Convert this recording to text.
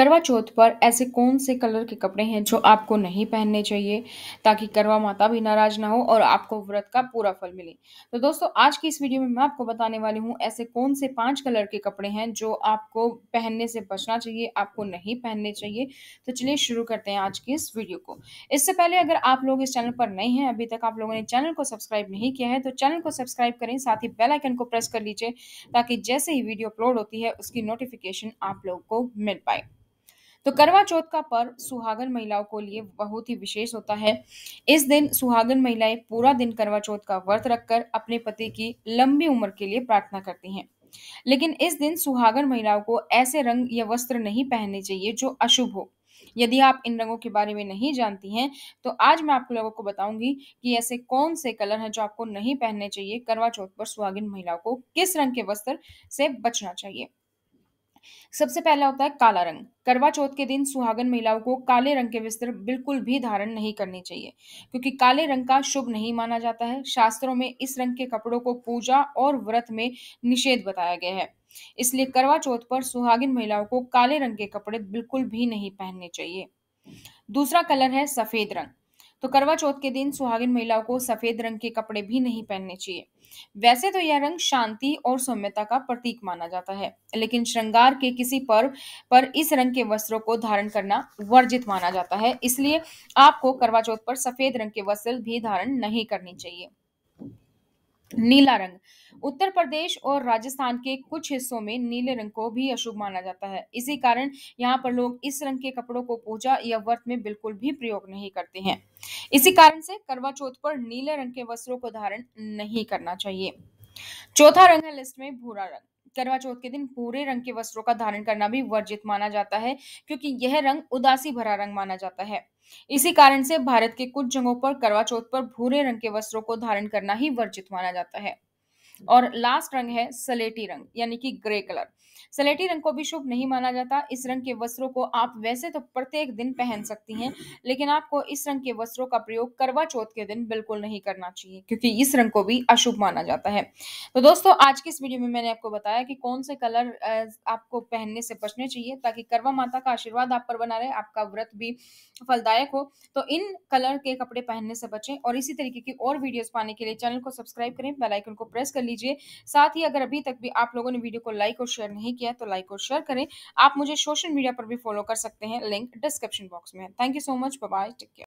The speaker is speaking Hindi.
करवा चौथ पर ऐसे कौन से कलर के कपड़े हैं जो आपको नहीं पहनने चाहिए ताकि करवा माता भी नाराज ना हो और आपको व्रत का पूरा फल मिले तो दोस्तों आज की इस वीडियो में मैं आपको बताने वाली हूँ ऐसे कौन से पांच कलर के कपड़े हैं जो आपको पहनने से बचना चाहिए आपको नहीं पहनने चाहिए तो चलिए शुरू करते हैं आज की इस वीडियो को इससे पहले अगर आप लोग इस चैनल पर नए हैं अभी तक आप लोगों ने चैनल को सब्सक्राइब नहीं किया है तो चैनल को सब्सक्राइब करें साथ ही बेलाइकन को प्रेस कर लीजिए ताकि जैसे ही वीडियो अपलोड होती है उसकी नोटिफिकेशन आप लोग को मिल पाए तो करवा चौथ का पर्व सुहागन महिलाओं को लिए बहुत ही विशेष होता है इस दिन सुहागन महिलाएं पूरा दिन करवा चौथ का व्रत रखकर अपने पति की लंबी उम्र के लिए प्रार्थना करती हैं लेकिन इस दिन सुहागन महिलाओं को ऐसे रंग या वस्त्र नहीं पहनने चाहिए जो अशुभ हो यदि आप इन रंगों के बारे में नहीं जानती हैं तो आज मैं आपको लोगों को बताऊंगी कि ऐसे कौन से कलर हैं जो आपको नहीं पहनने चाहिए करवा चौथ पर सुहागिन महिलाओं को किस रंग के वस्त्र से बचना चाहिए सबसे पहला होता है काला रंग करवा चौथ के दिन सुहागन महिलाओं को काले रंग के वस्त्र बिल्कुल भी धारण नहीं करने चाहिए क्योंकि काले रंग का शुभ नहीं माना जाता है शास्त्रों में इस रंग के कपड़ों को पूजा और व्रत में निषेध बताया गया है इसलिए करवा चौथ पर सुहागिन महिलाओं को काले रंग के कपड़े बिल्कुल भी नहीं पहनने चाहिए दूसरा कलर है सफेद रंग तो करवा चौथ के दिन सुहागिन महिलाओं को सफेद रंग के कपड़े भी नहीं पहनने चाहिए वैसे तो यह रंग शांति और सौम्यता का प्रतीक माना जाता है लेकिन श्रृंगार के किसी पर्व पर इस रंग के वस्त्रों को धारण करना वर्जित माना जाता है इसलिए आपको करवा चौथ पर सफेद रंग के वस्त्र भी धारण नहीं करनी चाहिए नीला रंग उत्तर प्रदेश और राजस्थान के कुछ हिस्सों में नीले रंग को भी अशुभ माना जाता है इसी कारण यहाँ पर लोग इस रंग के कपड़ों को पूजा या व्रत में बिल्कुल भी प्रयोग नहीं करते हैं इसी कारण से करवा चौथ पर नीले रंग के वस्त्रों को धारण नहीं करना चाहिए चौथा रंग है लिस्ट में भूरा रंग करवा चौथ के दिन भूरे रंग के वस्त्रों का धारण करना भी वर्जित माना जाता है क्योंकि यह रंग उदासी भरा रंग माना जाता है इसी कारण से भारत के कुछ जगहों पर करवा चौथ पर भूरे रंग के वस्त्रों को धारण करना ही वर्जित माना जाता है और लास्ट रंग है सलेटी रंग यानी कि ग्रे कलर सलेटी रंग को भी शुभ नहीं माना जाता इस रंग के वस्त्रों को आप वैसे तो प्रत्येक दिन पहन सकती हैं लेकिन आपको इस रंग के वस्त्रों का प्रयोग करवा चौथ के दिन बिल्कुल नहीं करना चाहिए क्योंकि इस रंग को भी अशुभ माना जाता है तो दोस्तों आज की इस वीडियो में मैंने आपको बताया कि कौन से कलर आपको पहनने से बचने चाहिए ताकि करवा माता का आशीर्वाद आप पर बना रहे आपका व्रत भी फलदायक हो तो इन कलर के कपड़े पहनने से बचें और इसी तरीके की और वीडियोज पाने के लिए चैनल को सब्सक्राइब करें बेलाइकन को प्रेस कर लीजिए साथ ही अगर अभी तक भी आप लोगों ने वीडियो को लाइक और शेयर नहीं किया तो लाइक और शेयर करें आप मुझे सोशल मीडिया पर भी फॉलो कर सकते हैं लिंक डिस्क्रिप्शन बॉक्स में thank you so much bye take care